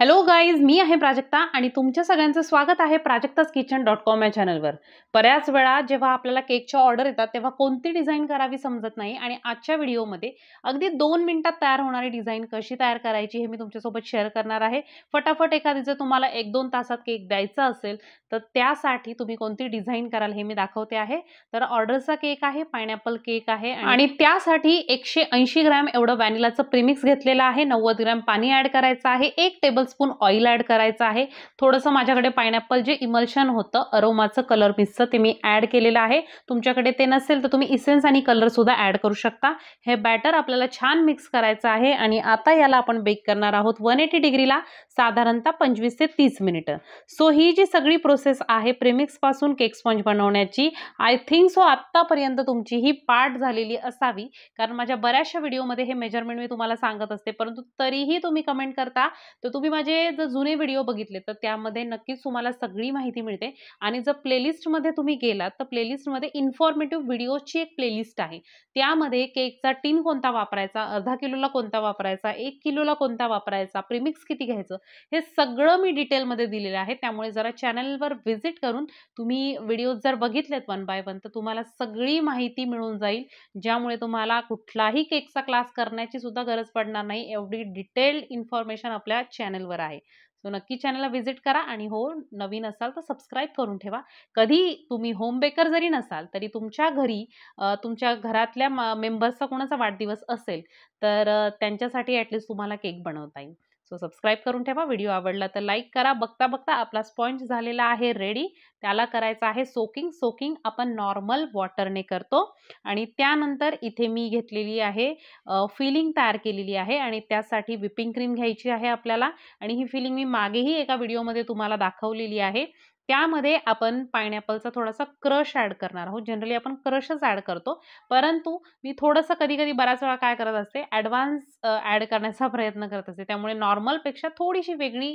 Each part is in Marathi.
हॅलो गाईज मी आहे प्राजक्ता आणि तुमच्या सगळ्यांचं स्वागत आहे प्राजक्ताच किचन डॉट कॉम या चॅनलवर बऱ्याच वेळा जेव्हा आपल्याला केकच्या ऑर्डर येतात तेव्हा कोणती डिझाईन करावी समजत नाही आणि आजच्या व्हिडिओमध्ये अगदी दोन मिनिटात तयार होणारी डिझाईन कशी तयार करायची हे मी तुमच्यासोबत शेअर करणार आहे फटाफट एखादी जर तुम्हाला एक दोन तासात केक द्यायचा असेल तर त्यासाठी तुम्ही कोणती डिझाईन कराल हे मी दाखवते आहे तर ऑर्डरचा केक आहे पायनॅपल केक आहे आणि त्यासाठी एकशे ऐंशी ग्रॅम एवढं व्हॅनिलाचं प्रिमिक्स घेतलेलं आहे नव्वद ग्रॅम पाणी ॲड करायचं आहे एक टेबल स्पून ऑइल ॲड करायचं आहे थोडंसं माझ्याकडे पायनॅपल जे इमल्शन होतं अरोमाचं कलर मिक्सचं ते मी ॲड केलेलं आहे तुमच्याकडे ते नसेल तर तुम्ही इसेन्स आणि कलरसुद्धा ॲड करू शकता हे बॅटर आपल्याला छान मिक्स करायचं आहे आणि आता याला आपण बेक करणार आहोत वन एटी डिग्रीला साधारणतः पंचवीस ते तीस मिनिटं सो ही जी सगळी प्रोसेस आहे प्रेमिक्सपासून केक स्पॉन्ज बनवण्याची आय थिंक सो आत्तापर्यंत तुमची ही पार्ट झालेली असावी कारण माझ्या बऱ्याचशा व्हिडिओमध्ये हे मेजरमेंट मी तुम्हाला सांगत असते परंतु तरीही तुम्ही कमेंट करता तर तुम्ही माझे जर जुने व्हिडिओ बघितले तर त्यामध्ये नक्कीच तुम्हाला सगळी माहिती मिळते आणि जर प्लेलिस्टमध्ये तुम्ही गेलात तर प्लेलिस्टमध्ये इन्फॉर्मेटिव्ह व्हिडिओची एक प्लेलिस्ट आहे त्यामध्ये केकचा टीन कोणता वापरायचा अर्धा किलोला कोणता वापरायचा एक किलोला कोणता वापरायचा प्रिमिक्स किती घ्यायचं हे सगळं मी डिटेलमध्ये दिलेलं आहे त्यामुळे जरा चॅनलवर व्हिजिट करून तुम्ही व्हिडिओज जर बघितलेत वन बाय वन तर तुम्हाला सगळी माहिती मिळून जाईल ज्यामुळे तुम्हाला कुठलाही केकचा क्लास करण्याची सुद्धा गरज पडणार नाही एवढी डिटेल्ड इन्फॉर्मेशन आपल्या चॅनल वर आहे सो नक्की चॅनलला व्हिजिट करा आणि हो नवीन असाल तर सबस्क्राईब करून ठेवा कधी तुम्ही होम बेकर जरी नसाल तरी तुमच्या घरी तुमच्या घरातल्या मेंबर्सचा कोणाचा वाढदिवस असेल तर त्यांच्यासाठी ऍटलिस्ट तुम्हाला केक बनवता येईल सो सबस्क्राईब करून ठेवा व्हिडिओ आवडला तर लाईक करा बघता बघता आपला स्पॉन्ज झालेला आहे रेडी त्याला करायचं आहे सोकिंग सोकिंग आपण नॉर्मल वॉटरने करतो आणि त्यानंतर इथे मी घेतलेली आहे फिलिंग तयार केलेली आहे आणि त्यासाठी व्हिपिंग क्रीम घ्यायची आहे आपल्याला आणि ही फिलिंग मी मागेही एका व्हिडिओमध्ये तुम्हाला दाखवलेली आहे त्यामध्ये आपण पायनॅपलचा थोडासा क्रश ॲड करणार आहोत जनरली आपण क्रशच ॲड करतो परंतु मी थोडंसं कधी कधी बराच वेळा काय करत असते ॲडव्हान्स ॲड करण्याचा प्रयत्न करत असते त्यामुळे नॉर्मलपेक्षा थोडीशी वेगळी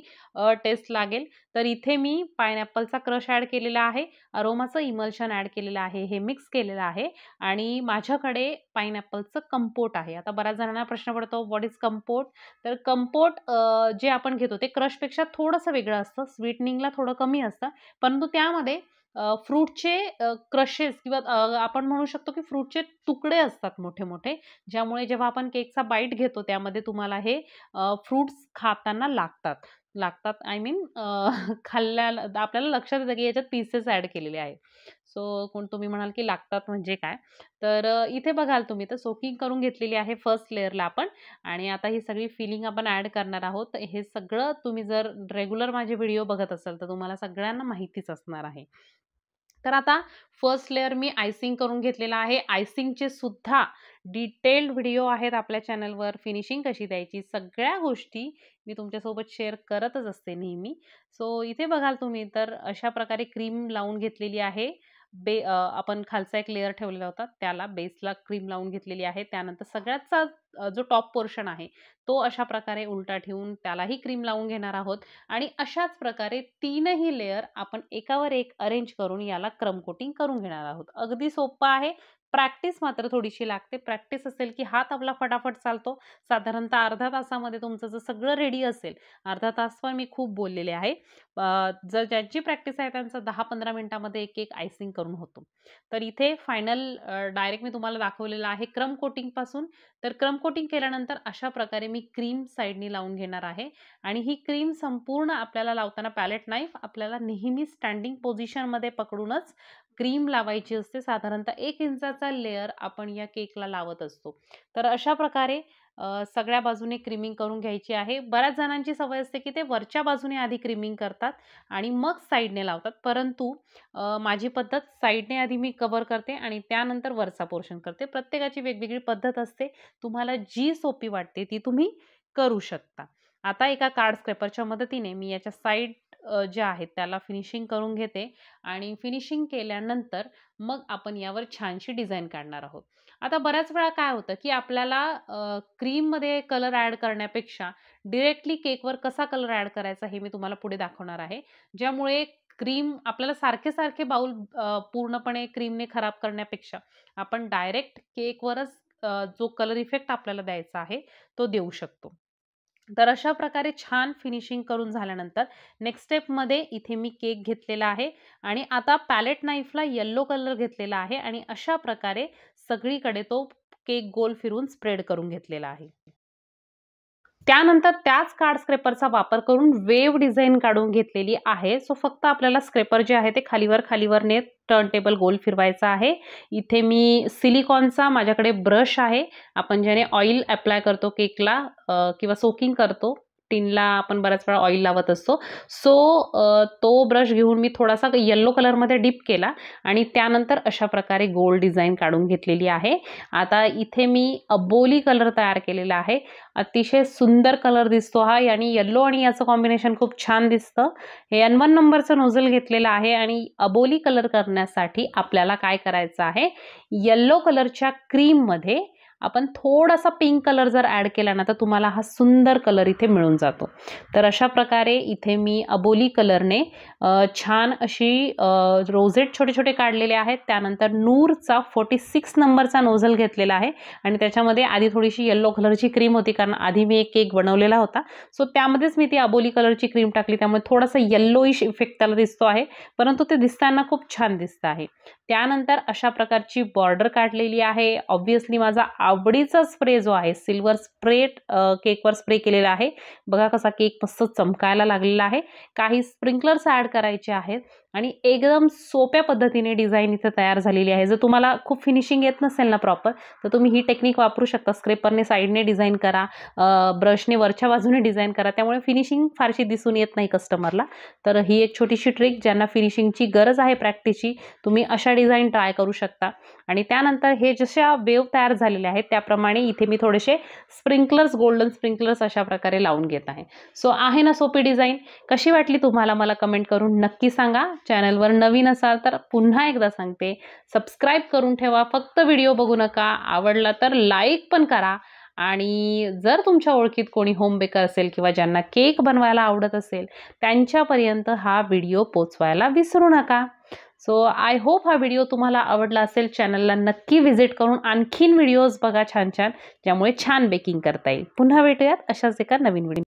टेस्ट लागेल तर इथे मी पायनॅपलचा क्रश ॲड केलेला आहे अरोमाचं इमल्शन ॲड केलेलं आहे हे मिक्स केलेलं आहे आणि माझ्याकडे पायनॅपलचं कंपोट आहे आता बऱ्याच जणांना प्रश्न पडतो व्हॉट इज कंपोट तर कंपोट जे आपण घेतो ते क्रशपेक्षा थोडंसं वेगळं असतं स्वीटनिंगला थोडं कमी असतं परंतु त्यामध्ये फ्रूटचे क्रशेस किंवा आपण म्हणू शकतो की फ्रूटचे तुकडे असतात मोठे मोठे ज्यामुळे जेव्हा आपण केकचा बाईट घेतो त्यामध्ये तुम्हाला हे फ्रूट्स खाताना लागतात लागतात आय मीन खाल्ल्या आपल्याला लक्षात येतं की याच्यात पीसेस ॲड केलेले आहे सो कोण तुम्ही म्हणाल की लागतात म्हणजे काय तर इथे बघाल तुम्ही तर सोकिंग करून घेतलेली आहे फर्स्ट लेअरला आपण आणि आता ही सगळी फिलिंग आपण ॲड करणार आहोत हे सगळं तुम्ही जर रेग्युलर माझे व्हिडिओ बघत असाल तर तुम्हाला सगळ्यांना माहितीच असणार आहे तर आता फर्स्ट लेअर मी आयसिंग करून घेतलेला आहे आयसिंगचे सुद्धा डिटेल्ड व्हिडिओ आहेत आपल्या चॅनलवर फिनिशिंग कशी द्यायची सगळ्या गोष्टी मी तुमच्यासोबत शेअर करतच असते नेहमी सो इथे बघाल तुम्ही तर अशा प्रकारे क्रीम लावून घेतलेली आहे बे आपण खालचा एक लेअर ठेवलेला होता त्याला बेसला क्रीम लावून घेतलेली आहे त्यानंतर सगळ्याचा जो टॉप पोर्शन आहे तो अशा प्रकारे उलटा ठेवून त्यालाही क्रीम लावून घेणार आहोत आणि अशाच प्रकारे तीनही लेअर आपण एकावर एक अरेंज करून याला क्रम कोटिंग करून घेणार आहोत अगदी सोपं आहे प्रॅक्टिस मात्र थोडीशी लागते प्रॅक्टिस असेल की हात आपला फटाफट चालतो साधारणतः अर्धा तासामध्ये तुमचं जर सगळं रेडी असेल अर्धा तास पण मी खूप बोललेले आहे जर ज्यांची प्रॅक्टिस आहे त्यांचा दहा पंधरा मिनिटामध्ये एक एक आयसिंग करून होतो तर इथे फायनल डायरेक्ट मी तुम्हाला दाखवलेला आहे क्रम कोटिंगपासून तर क्रम कोटिंग केल्यानंतर अशा प्रकारे मी क्रीम साईडनी लावून घेणार आहे आणि ही क्रीम संपूर्ण आपल्याला लावताना पॅलेट नाईफ आपल्याला नेहमी स्टँडिंग पोझिशनमध्ये पकडूनच क्रीम लावायची असते साधारणतः एक इंचाचा लेअर आपण या केकला लावत असतो तर अशा प्रकारे सगळ्या बाजूने क्रीमिंग करून घ्यायची आहे बऱ्याच जणांची सवय असते की ते वरच्या बाजूने आधी क्रीमिंग करतात आणि मग साईडने लावतात परंतु माझी पद्धत साईडने आधी मी कवर करते आणि त्यानंतर वरचा पोर्शन करते प्रत्येकाची वेगवेगळी पद्धत असते तुम्हाला जी सोपी वाटते ती तुम्ही करू शकता आता एका कार्ड स्क्रेपरच्या मदतीने मी याच्या साईड जे आहेत त्याला फिनिशिंग करून घेते आणि फिनिशिंग केल्यानंतर मग आपण यावर छानशी डिझाईन काढणार आहोत आता बऱ्याच वेळा काय होतं की आपल्याला क्रीममध्ये कलर ॲड करण्यापेक्षा डिरेक्टली केकवर कसा कलर ॲड करायचा हे मी तुम्हाला पुढे दाखवणार आहे ज्यामुळे क्रीम आपल्याला सारखे सारखे बाउल पूर्णपणे क्रीमने खराब करण्यापेक्षा आपण डायरेक्ट केकवरच जो कलर इफेक्ट आपल्याला द्यायचा आहे तो देऊ शकतो तर अशा प्रकारे छान फिनिशिंग करून झाल्यानंतर नेक्स्ट स्टेपमध्ये इथे मी केक घेतलेला आहे आणि आता पॅलेट नाईफला येल्लो कलर घेतलेला आहे आणि अशा प्रकारे सगळीकडे तो केक गोल फिरून स्प्रेड करून घेतलेला आहे त्यानंतर त्याच कार्ड स्क्रेपरचा वापर करून वेव डिझाईन काढून घेतलेली आहे सो फक्त आपल्याला स्क्रेपर जे आहे ते खालीवर खालीवर नेत टर्न टेबल गोल फिरवायचा आहे इथे मी सिलिकॉनचा माझ्याकडे ब्रश आहे आपण ज्याने ऑइल अप्लाय करतो केकला किंवा सोकिंग करतो टिनला आपण बऱ्याच वेळा ऑइल लावत असतो सो तो ब्रश घेऊन मी थोडासा येल्लो कलरमध्ये डीप केला आणि त्यानंतर अशा प्रकारे गोल्ड डिझाईन काढून घेतलेली आहे आता इथे मी अबोली कलर तयार केलेला आहे अतिशय सुंदर कलर दिसतो हा आणि येल्लो आणि याचं कॉम्बिनेशन खूप छान दिसतं हे एन वन नंबरचं नोझल घेतलेलं आहे आणि अबोली कलर करण्यासाठी आपल्याला काय करायचं आहे येल्लो कलरच्या क्रीममध्ये आपण थोडासा पिंक कलर जर ॲड केला ना तर तुम्हाला हा सुंदर कलर इथे मिळून जातो तर अशा प्रकारे इथे मी अबोली कलरने छान अशी रोझेट छोटे छोटे काढलेले आहेत त्यानंतर नूरचा फोर्टी सिक्स नंबरचा नोझल घेतलेला आहे आणि त्याच्यामध्ये आधी थोडीशी येल्लो कलरची क्रीम होती कारण आधी मी एक केक बनवलेला होता सो त्यामध्येच मी ती अबोली कलरची क्रीम टाकली त्यामुळे थोडासा येल्लोइश इफेक्ट त्याला दिसतो आहे परंतु ते दिसताना खूप छान दिसतं आहे त्यानंतर अशा प्रकारची बॉर्डर काढलेली आहे ऑब्व्हियसली माझा आवडीचा स्प्रे जो आहे सिल्वर स्प्रे केकवर स्प्रे केलेला आहे बघा कसा केक मस्त चमकायला लागलेला आहे काही स्प्रिंकलर्स ॲड करायचे आहेत आणि एकदम सोप्या पद्धतीने डिझाईन इथं तयार झालेली आहे जर तुम्हाला खूप फिनिशिंग येत नसेल ना प्रॉपर तर तुम्ही ही टेक्निक वापरू शकता स्क्रेपरने साईडने डिझाईन करा ब्रशने वरच्या बाजूने डिझाईन करा त्यामुळे फिनिशिंग फारशी दिसून येत नाही कस्टमरला तर ही एक छोटीशी ट्रिक ज्यांना फिनिशिंगची गरज आहे प्रॅक्टिसची तुम्ही अशा डिझाईन ट्राय करू शकता आणि त्यानंतर हे जशा वेव तयार झालेले आहेत त्याप्रमाणे इथे मी थोडेसे स्प्रिंकलर्स गोल्डन स्प्रिंकलर्स अशा प्रकारे लावून घेत आहे सो आहे ना सोपी डिझाईन कशी वाटली तुम्हाला मला कमेंट करून नक्की सांगा चॅनलवर नवीन असाल तर पुन्हा एकदा सांगते सबस्क्राईब करून ठेवा फक्त व्हिडिओ बघू नका आवडला तर लाईक पण करा आणि जर तुमच्या ओळखीत कोणी होम बेकर असेल किंवा ज्यांना केक बनवायला आवडत असेल त्यांच्यापर्यंत हा व्हिडिओ पोचवायला विसरू नका सो आय होप हा व्हिडिओ तुम्हाला आवडला असेल चॅनलला नक्की व्हिजिट करून आणखीन व्हिडिओज बघा छान छान ज्यामुळे छान बेकिंग करता येईल पुन्हा भेटूयात अशाच एका नवीन व्हिडिओ